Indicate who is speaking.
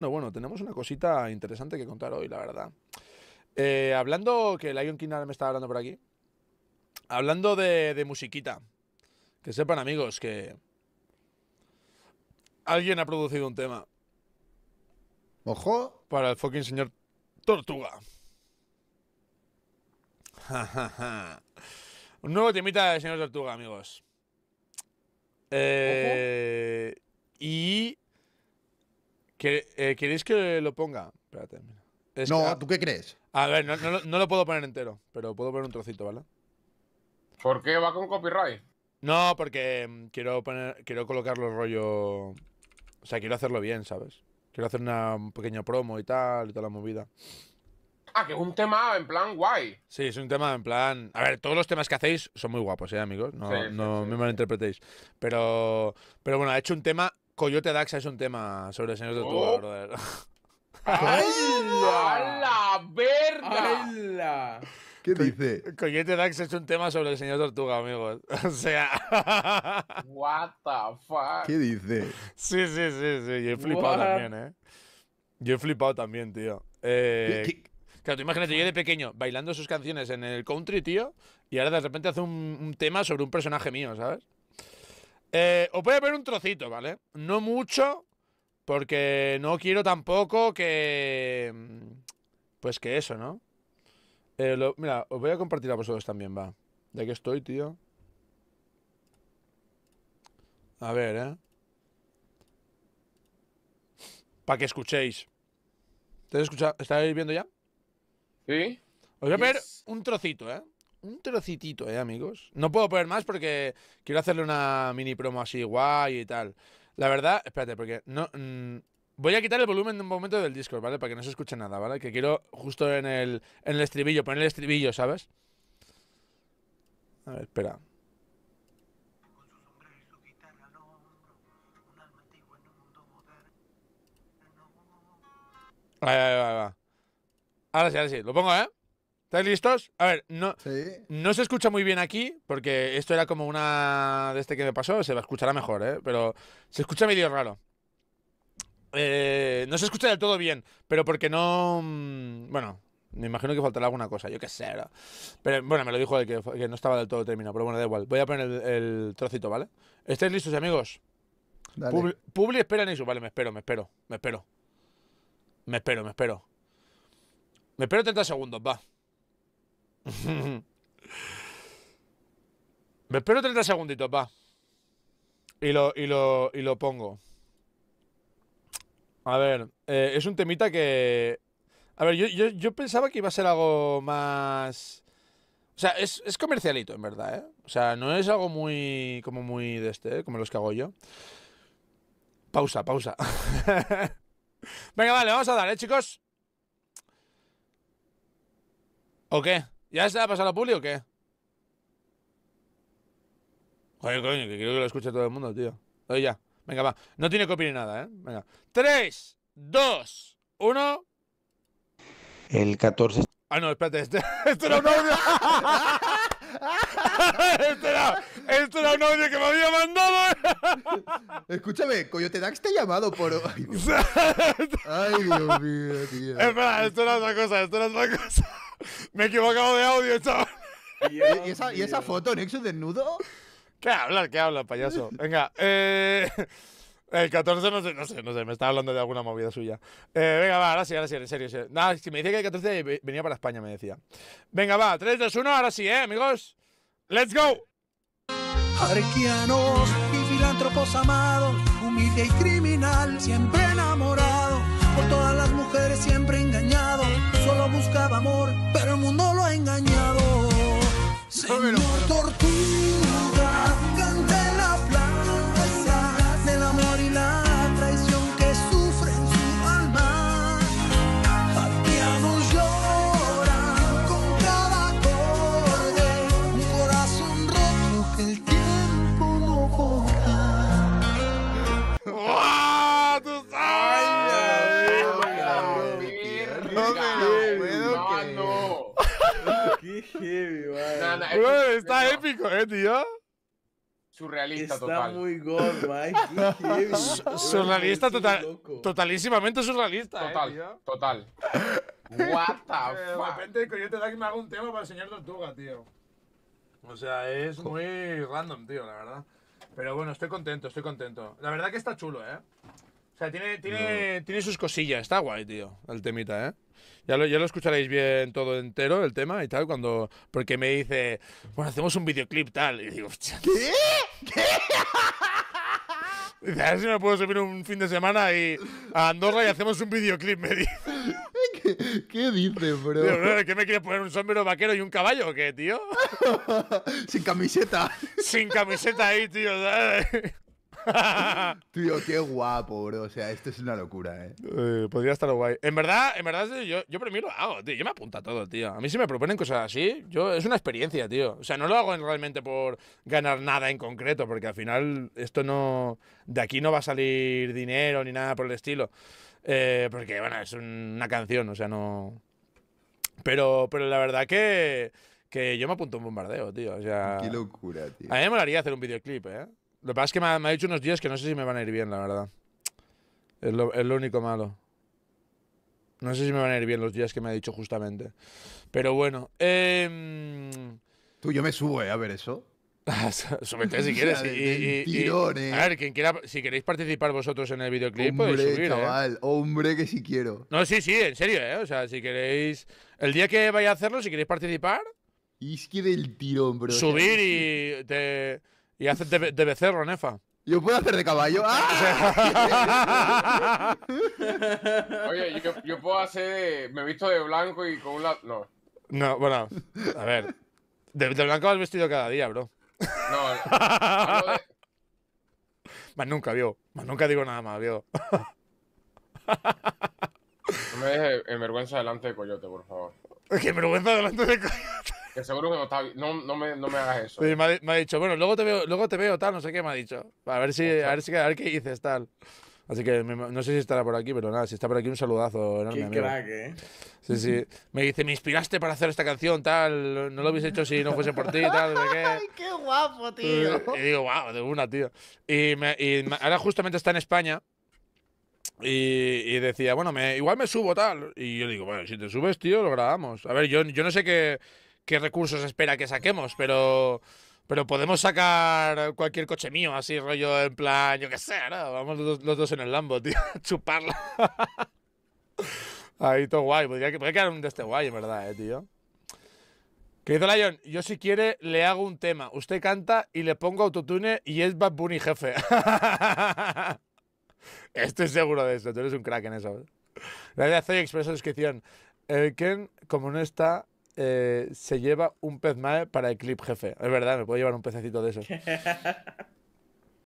Speaker 1: Bueno, bueno, tenemos una cosita interesante que contar hoy, la verdad. Eh, hablando, que Lion King me está hablando por aquí. Hablando de, musiquita. Que sepan, amigos, que. Alguien ha producido un tema. Ojo. Para el fucking señor Tortuga. un nuevo temita del señor Tortuga, amigos. Eh, y eh, ¿Queréis que lo ponga? Espérate, no, ah, ¿tú qué crees? A ver, no, no, lo puedo poner entero, pero puedo poner un trocito, ¿vale? ¿Por qué va con copyright? No, porque mm, quiero poner, quiero colocarlo rollo. O sea, quiero hacerlo bien, ¿sabes? Quiero hacer una pequeña promo y tal, y toda la movida. Ah, que es un tema en plan guay. Sí, es un tema en plan. A ver, todos los temas que hacéis son muy guapos, ¿eh, amigos? No, no me malinterpretéis. Pero, pero bueno, ha hecho un tema Coyote Daxa es un tema sobre el Señor Tortuga. oh. brother. ¡A la ¡Verga! ¿Qué dice? Coyote Dax es un tema sobre el señor Tortuga, amigos. O sea. What the fuck. ¿Qué dice? Sí, sí, sí, sí. Yo he flipado también, eh. Yo he flipado también, tío. Eh, Claro, tú imagínate, yo de pequeño bailando sus canciones en el country, tío, y ahora de repente hace un tema sobre un personaje mío, ¿sabes? Eh, os voy a poner un trocito, ¿vale? No mucho, porque no quiero tampoco que... Mm, pues que eso, ¿no? Eh, mira, os voy a compartir a vosotros también, va. De que estoy, tío. A ver, ¿eh? Para que escuchéis. ¿Estáis, viendo ya? Sí. Os voy a ver un trocito, ¿eh? un trocitito, ¿eh, amigos? No puedo poner más porque quiero hacerle una mini promo así guay y tal. La verdad, espérate, porque no... Mm, voy a quitar el volumen de un momento del Discord, ¿vale? Para que no se escuche nada, ¿vale? Que quiero justo en el, estribillo, poner el estribillo, ¿sabes? A ver, espera. va, va. Ahora sí, ahora sí. Lo pongo, ¿eh? ¿Estáis listos? A ver, no, no se escucha muy bien aquí, porque esto era como una de este que me pasó, se la escuchará mejor, ¿eh? pero se escucha medio raro. Eh, no se escucha del todo bien, pero porque no... Mm, bueno, me imagino que faltará alguna cosa, yo qué sé. Pero bueno, me lo dijo de que, no estaba del todo terminado, pero bueno, da igual. Voy a poner el, el trocito, ¿vale? ¿Estáis listos, amigos? Publi, Publi, espera en eso. Vale, me espero, me espero, me espero. Me espero, me espero. Me espero 30 segundos, va. Me espero 30 segunditos, va. Y lo, y lo, pongo. A ver, eh, es un temita que. A ver, yo, yo, pensaba que iba a ser algo más. O sea, es, es, comercialito, en verdad, ¿eh? O sea, no es algo muy. como muy de este, ¿eh? como los que hago yo. Pausa, pausa. Venga, vale, vamos a dar, ¿eh, chicos? ¿O qué? ¿Ya se la ha pasado a Puli o qué? Joder, coño, que quiero que lo escuche todo el mundo, tío. Oye, ya. Venga, va. No tiene que opinar nada, ¿eh? Venga. 3, 2, 1. El 14. Ah, no, espérate. Esto este era un audio. Esto era, este era, un audio que me había mandado. Escúchame, Coyote Dax te este llamado por. Ay, Dios, Ay, Dios mío, tío. Espera, esto era otra cosa, esto era otra cosa. Me he equivocado de audio, chaval. ¿Y, esa, ¿Y esa foto, Nexus desnudo? ¿Qué hablas, qué hablas, payaso? Venga, eh. El 14 no sé, no sé, no sé, me está hablando de alguna movida suya. Eh, venga, va, ahora sí, ahora sí, en serio, Nada, si me dice que el 14 venía para España, me decía. Venga, va, 3, 2, 1, ahora sí, eh, amigos. ¡Let's go! Arquianos y filántropos amados, humilde y criminal, siempre enamorado por todas las mujeres siempre engañado. Solo buscaba amor, pero el mundo lo ha engañado. Señor Tortuga está épico, ¿eh, tío? Surrealista total. Está muy Mike. surrealista total. Totalísimamente surrealista. ¿eh, total, tío. total. What the eh, fuck. De repente yo te da que me haga un tema para el señor Tortuga, tío. O sea, es muy random, tío, la verdad. Pero bueno, estoy contento, estoy contento. La verdad que está chulo, ¿eh? O sea, tiene, tiene, tiene sus cosillas. Está guay, tío, el temita, ¿eh? Ya lo, ya lo, escucharéis bien todo entero, el tema y tal, cuando. Porque me dice, bueno, hacemos un videoclip tal. Y digo, ¿qué? ¿Qué? a ver si me puedo subir un fin de semana y a Andorra y hacemos un videoclip, me dice. ¿Qué, qué bro? ¿Qué me quieres poner un sombrero vaquero y un caballo o qué, tío? Sin camiseta. Sin camiseta ahí, tío, ¿sabes? Tío, qué guapo, bro. O sea, esto es una locura, ¿eh? eh podría estar guay. En verdad, en verdad, yo, yo primero hago, tío. Yo me apunto a todo, tío. A mí si me proponen cosas así, yo es una experiencia, tío. O sea, no lo hago realmente por ganar nada en concreto, porque al final esto no… De aquí no va a salir dinero ni nada por el estilo. Eh, porque, bueno, es una canción, o sea, no… Pero, pero la verdad que… Que yo me apunto un bombardeo, tío. O sea, Qué locura, tío. A mí me molaría hacer un videoclip, ¿eh? Lo que pasa es que me ha, dicho unos días que no sé si me van a ir bien, la verdad. Es lo, único malo. No sé si me van a ir bien los días que me ha dicho justamente. Pero bueno. Em, Tú, yo me subo, ¿eh? A ver eso. Súbete si quieres. A ver, quien si queréis participar vosotros en el videoclip, hombre, ¿eh? Hombre, que si quiero. No, sí, sí, en serio, ¿eh? O sea, si queréis. El día que vaya a hacerlo, si queréis participar. Y es que del tirón, bro. Subir y te y haces de, becerro, Nefa. Yo puedo hacer de caballo. ¡Ah! Oye, yo, puedo hacer. De, me he visto de blanco y con un. La... No. No, bueno. A ver. De, blanco has vestido cada día, bro. No, no Más nunca, vio. Más nunca digo nada más, vio. No me dejes en delante de Coyote, por favor. Que vergüenza delante de Coyote seguro que no está No, me, hagas eso. Pues me, ha, dicho, bueno, luego te veo, luego te veo, tal, no sé qué me ha dicho. A ver si, a ver si, qué dices, tal. Así que no sé si estará por aquí, pero nada, si está por aquí un saludazo enorme. Qué crack, ¿eh? Sí, sí. Me dice, me inspiraste para hacer esta canción, tal. No lo habéis hecho si no fuese por ti, tal. qué. guapo, tío. Y digo, wow, de una, tío. Y, ahora justamente está en España. Y, decía, bueno, me, igual me subo tal. Y yo digo, bueno, si te subes, tío, lo grabamos. A ver, yo, yo no sé qué, qué recursos espera que saquemos, pero pero podemos sacar cualquier coche mío, así rollo en plan, yo qué sé, ¿no? vamos los, dos en el Lambo, tío, a chuparla. Ahí todo guay, podría, podría quedar un de este guay, en verdad, eh, tío. Querido Lion, yo si quiere le hago un tema. Usted canta y le pongo autotune y es Bad Bunny jefe. Estoy seguro de eso, tú eres un crack en eso. Gracias, Zoe en descripción. El Ken, como no está, eh, se lleva un pez mae para el clip jefe. Es verdad, me puedo llevar un pececito de esos.